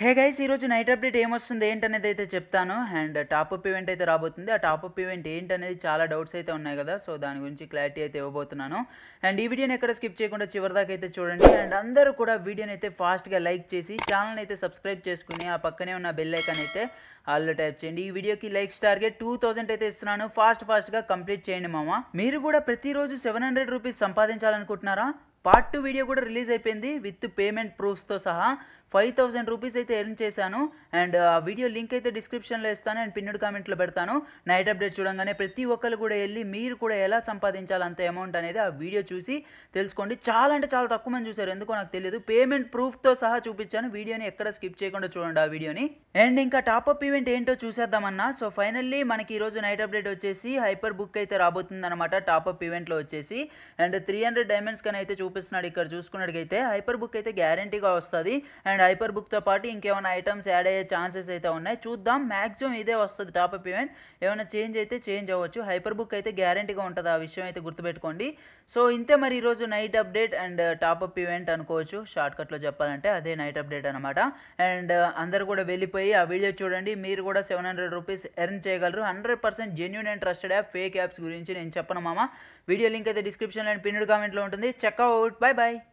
హే guys ఈరోజు night update ఏమొస్తుంది ఏంటనేది అయితే చెప్తాను అండ్ టాప్ అప్ ఈవెంట్ అయితే రాబోతుంది ఆ టాప్ అప్ ఈవెంట్ ఏంటనేది చాలా డౌట్స్ అయితే ఉన్నాయి కదా సో దాని గురించి క్లారిటీ అయితే ఇవ్వబోతున్నాను అండ్ ఈ వీడియోని ఎక్కడ స్కిప్ చేయకుండా చివరిదాకా అయితే చూడండి అండ్ అందరూ కూడా వీడియోని అయితే ఫాస్ట్గా లైక్ చేసి ఛానల్ని అయితే సబ్స్క్రైబ్ చేసుకుని ఆ పక్కనే ఉన్న బెల్ ఐకాన్ అయితే ఆల్లో టైప్ చేయండి ఈ వీడియోకి లైక్స్ టార్గెట్ టూ థౌసండ్ అయితే ఇస్తున్నాను ఫాస్ట్ ఫాస్ట్గా కంప్లీట్ చేయండి మామ మీరు కూడా ప్రతిరోజు సెవెన్ హండ్రెడ్ రూపీస్ సంపాదించాలనుకుంటున్నారా పార్ట్ టూ వీడియో కూడా రిలీజ్ అయిపోయింది విత్ పేమెంట్ ప్రూఫ్స్తో సహా ఫైవ్ థౌసండ్ రూపీస్ అయితే ఎర్న్ చేశాను అండ్ ఆ వీడియో లింక్ అయితే డిస్క్రిప్షన్లో ఇస్తాను అండ్ పిన్నుడు కామెంట్లో పెడతాను నైట్ అప్డేట్ చూడంగానే ప్రతి ఒక్కరు కూడా వెళ్ళి మీరు కూడా ఎలా సంపాదించాలి అంత అమౌంట్ అనేది ఆ వీడియో చూసి తెలుసుకోండి చాలా అంటే చాలా తక్కువ మంది చూశారు ఎందుకో నాకు తెలియదు పేమెంట్ ప్రూఫ్తో సహా చూపించాను వీడియోని ఎక్కడ స్కిప్ చేయకుండా చూడండి ఆ వీడియోని అండ్ ఇంకా టాప్అప్ ఈవెంట్ ఏంటో చూసేద్దామన్నా సో ఫైనల్లీ మనకి ఈరోజు నైట్ అప్డేట్ వచ్చేసి హైపర్ బుక్ అయితే రాబోతుంది అనమాట టాప్అప్ ఈవెంట్లో వచ్చేసి అండ్ త్రీ హండ్రెడ్ డైమండ్స్ కానీ అయితే చూపి చూపిస్తున్నాడు ఇక్కడ చూసుకున్నట్టుగైతే హైపర్ బుక్ అయితే గ్యారంటీగా వస్తుంది అండ్ హైపర్ బుక్తో పాటు ఇంకేమైనా ఐటమ్స్ యాడ్ అయ్యే ఛాన్సెస్ అయితే ఉన్నాయి చూద్దాం మ్యాక్సిమం ఇదే వస్తుంది టాప్ అప్ ఈవెంట్ ఏమైనా చేంజ్ అయితే చేంజ్ అవ్వచ్చు హైపర్ బుక్ అయితే గ్యారంటీగా ఉంటుంది ఆ విషయం అయితే గుర్తుపెట్టుకోండి సో ఇంతే మరి ఈరోజు night update and top up event అనుకోవచ్చు షార్ట్కట్లో చెప్పాలంటే అదే నైట్ అప్డేట్ అనమాట అండ్ అందరు కూడా వెళ్ళిపోయి ఆ వీడియో చూడండి మీరు కూడా సెవెన్ హండ్రెడ్ రూపీస్ ఎర్న్ చేయగలరు hundred percent genuine and trusted app fake apps గురించి నేను చెప్పను మామ వీడియో లింక్ అయితే డిస్క్రిప్షన్లో అండ్ పిన్నుడు కామెంట్లో ఉంటుంది చెక్అవుట్ Bye bye.